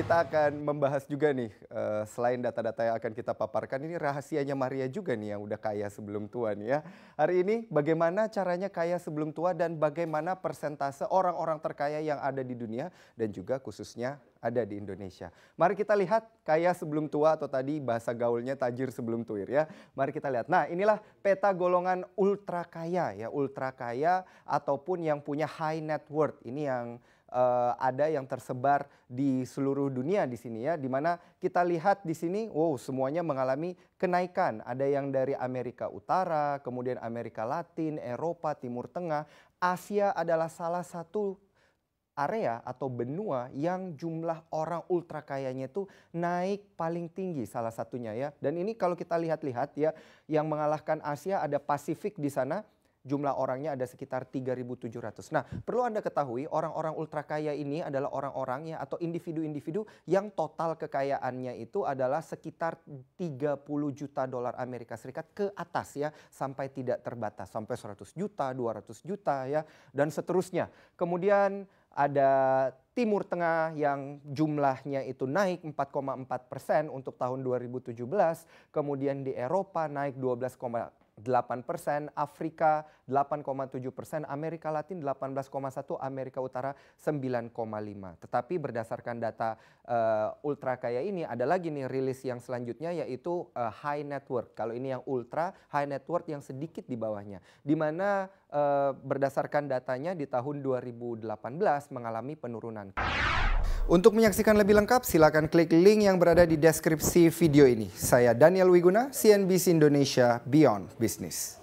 kita akan membahas juga nih uh, selain data-data yang akan kita paparkan ini rahasianya Maria juga nih yang udah kaya sebelum tua nih ya. Hari ini bagaimana caranya kaya sebelum tua dan bagaimana persentase orang-orang terkaya yang ada di dunia dan juga khususnya ada di Indonesia. Mari kita lihat kaya sebelum tua atau tadi bahasa gaulnya tajir sebelum tuir ya. Mari kita lihat. Nah, inilah peta golongan ultra kaya ya, ultra kaya ataupun yang punya high net worth. Ini yang uh, ada yang tersebar di seluruh dunia di sini ya, di mana kita lihat di sini, wow semuanya mengalami kenaikan. Ada yang dari Amerika Utara, kemudian Amerika Latin, Eropa, Timur Tengah, Asia adalah salah satu area atau benua yang jumlah orang ultra kayanya itu naik paling tinggi salah satunya ya. Dan ini kalau kita lihat-lihat ya yang mengalahkan Asia ada Pasifik di sana jumlah orangnya ada sekitar 3.700. Nah, perlu Anda ketahui orang-orang ultra kaya ini adalah orang-orang ya atau individu-individu yang total kekayaannya itu adalah sekitar 30 juta dolar Amerika Serikat ke atas ya, sampai tidak terbatas, sampai 100 juta, 200 juta ya dan seterusnya. Kemudian ada Timur Tengah yang jumlahnya itu naik 4,4 persen untuk tahun 2017, kemudian di Eropa naik 8 persen, Afrika 8,7 persen, Amerika Latin 18,1, Amerika Utara 9,5. Tetapi berdasarkan data uh, ultra kaya ini ada lagi nih rilis yang selanjutnya yaitu uh, high network. Kalau ini yang ultra, high network yang sedikit di bawahnya. Di mana uh, berdasarkan datanya di tahun 2018 mengalami penurunan. Untuk menyaksikan lebih lengkap, silakan klik link yang berada di deskripsi video ini. Saya Daniel Wiguna, CNBC Indonesia Beyond Business.